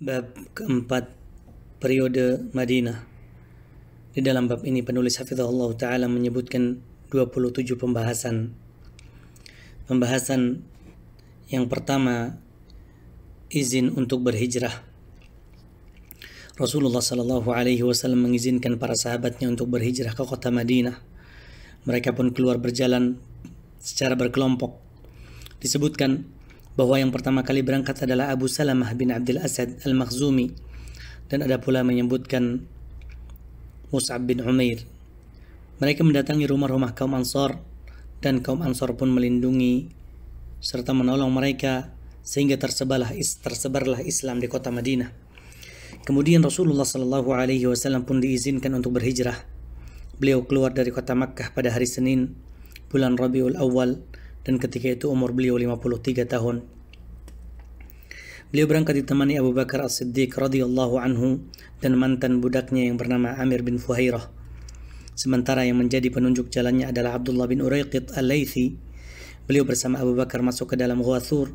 bab keempat periode Madinah. Di dalam bab ini penulis Hafizahullah Ta'ala menyebutkan 27 pembahasan. Pembahasan yang pertama, izin untuk berhijrah. Rasulullah Shallallahu Alaihi Wasallam mengizinkan para sahabatnya untuk berhijrah ke kota Madinah. Mereka pun keluar berjalan secara berkelompok. Disebutkan bahwa yang pertama kali berangkat adalah Abu Salamah bin Abdul Asad Al-Makhzumi dan ada pula menyebutkan Mus'ab bin Umair. Mereka mendatangi rumah-rumah kaum Ansor dan kaum Ansor pun melindungi serta menolong mereka sehingga tersebarlah tersebarlah Islam di kota Madinah. Kemudian Rasulullah Shallallahu Alaihi Wasallam pun diizinkan untuk berhijrah. Beliau keluar dari kota Makkah pada hari Senin, bulan Rabiul Awal dan ketika itu umur beliau 53 tahun. Beliau berangkat ditemani Abu Bakar As-Siddiq radhiyallahu anhu dan mantan budaknya yang bernama Amir bin Fuhairah. Sementara yang menjadi penunjuk jalannya adalah Abdullah bin Uraiqit Al-Laythi. Beliau bersama Abu Bakar masuk ke dalam Gua Thur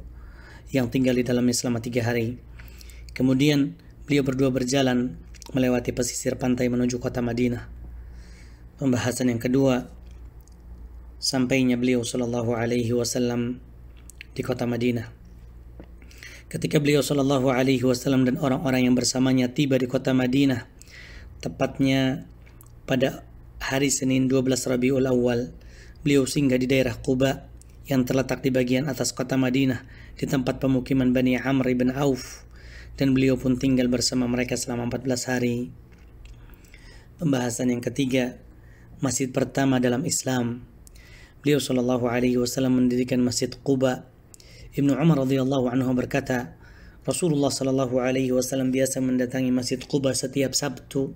yang tinggal di dalamnya selama tiga hari. Kemudian beliau berdua berjalan melewati pesisir pantai menuju kota Madinah. Pembahasan yang kedua sampainya beliau sallallahu Alaihi Wasallam di kota Madinah. Ketika beliau sallallahu Alaihi Wasallam dan orang-orang yang bersamanya tiba di kota Madinah, tepatnya pada hari Senin 12 Rabiul Awal, beliau singgah di daerah Quba yang terletak di bagian atas kota Madinah di tempat pemukiman Bani Amr ibn Auf dan beliau pun tinggal bersama mereka selama 14 hari. Pembahasan yang ketiga, masjid pertama dalam Islam Beliau Shallallahu Alaihi Wasallam mendirikan Masjid Quba. Ibnu Umar radhiyallahu anhu berkata, Rasulullah Shallallahu Alaihi Wasallam biasa mendatangi Masjid Quba setiap Sabtu,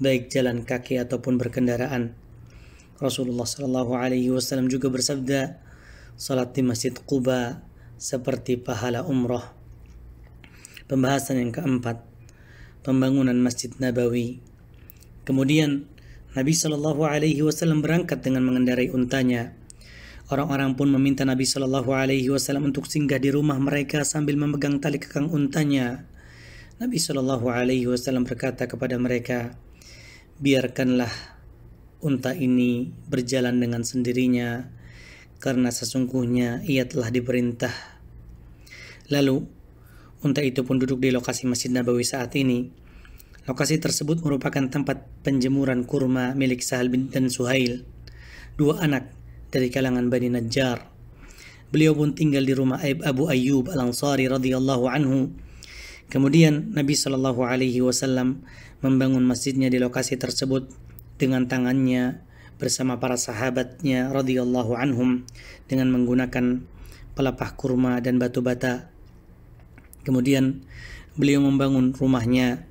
baik jalan kaki ataupun berkendaraan. Rasulullah Shallallahu Alaihi Wasallam juga bersabda, salat di Masjid Quba seperti pahala umroh. Pembahasan yang keempat, pembangunan Masjid Nabawi. Kemudian Nabi Shallallahu Alaihi Wasallam berangkat dengan mengendarai untanya. Orang-orang pun meminta Nabi Shallallahu Alaihi Wasallam untuk singgah di rumah mereka sambil memegang tali kekang untanya. Nabi Shallallahu Alaihi Wasallam berkata kepada mereka, biarkanlah unta ini berjalan dengan sendirinya, karena sesungguhnya ia telah diperintah. Lalu, unta itu pun duduk di lokasi Masjid Nabawi saat ini Lokasi tersebut merupakan tempat penjemuran kurma milik Sahal bin dan Suhail, dua anak dari kalangan Bani Najjar. Beliau pun tinggal di rumah Abu Ayyub Al-Ansari radhiyallahu anhu. Kemudian Nabi Shallallahu alaihi wasallam membangun masjidnya di lokasi tersebut dengan tangannya bersama para sahabatnya radhiyallahu anhum dengan menggunakan pelepah kurma dan batu bata. Kemudian beliau membangun rumahnya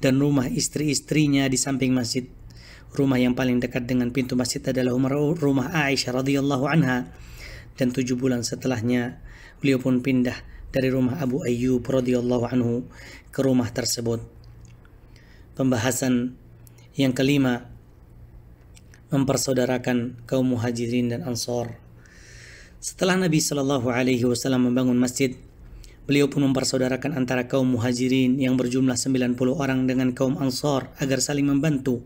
dan rumah istri-istrinya di samping masjid. Rumah yang paling dekat dengan pintu masjid adalah rumah Aisyah radhiyallahu anha. Dan tujuh bulan setelahnya, beliau pun pindah dari rumah Abu Ayyub radhiyallahu anhu ke rumah tersebut. Pembahasan yang kelima mempersaudarakan kaum muhajirin dan ansor. Setelah Nabi Shallallahu Alaihi Wasallam membangun masjid, Beliau pun mempersaudarakan antara kaum muhajirin yang berjumlah 90 orang dengan kaum ansor agar saling membantu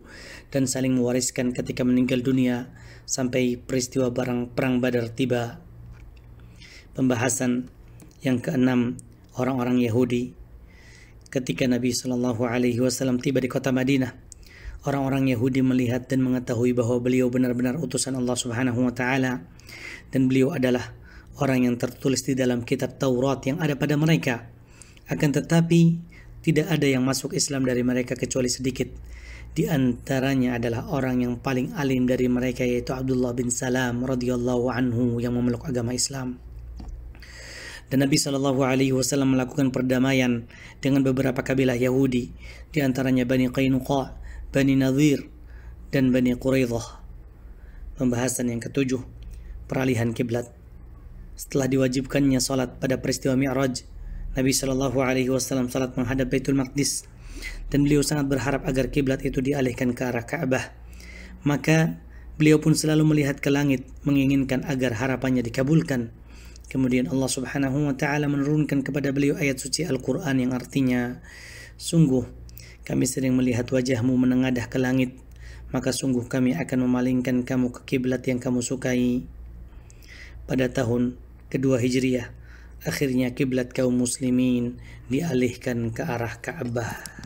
dan saling mewariskan ketika meninggal dunia sampai peristiwa barang perang badar tiba. Pembahasan yang keenam orang-orang Yahudi ketika Nabi Shallallahu Alaihi Wasallam tiba di kota Madinah orang-orang Yahudi melihat dan mengetahui bahwa beliau benar-benar utusan Allah Subhanahu wa taala dan beliau adalah orang yang tertulis di dalam kitab Taurat yang ada pada mereka. Akan tetapi, tidak ada yang masuk Islam dari mereka kecuali sedikit. Di antaranya adalah orang yang paling alim dari mereka yaitu Abdullah bin Salam radhiyallahu anhu yang memeluk agama Islam. Dan Nabi Shallallahu Alaihi Wasallam melakukan perdamaian dengan beberapa kabilah Yahudi, di antaranya Bani Qainuqa, Bani Nadir, dan Bani Quraidah. Pembahasan yang ketujuh, peralihan kiblat setelah diwajibkannya salat pada peristiwa Mi'raj, Nabi Shallallahu alaihi wasallam salat menghadap Baitul Maqdis dan beliau sangat berharap agar kiblat itu dialihkan ke arah Ka'bah. Maka beliau pun selalu melihat ke langit menginginkan agar harapannya dikabulkan. Kemudian Allah Subhanahu wa taala menurunkan kepada beliau ayat suci Al-Qur'an yang artinya sungguh kami sering melihat wajahmu menengadah ke langit maka sungguh kami akan memalingkan kamu ke kiblat yang kamu sukai. Pada tahun kedua Hijriah. Akhirnya kiblat kaum muslimin dialihkan ke arah Ka'bah.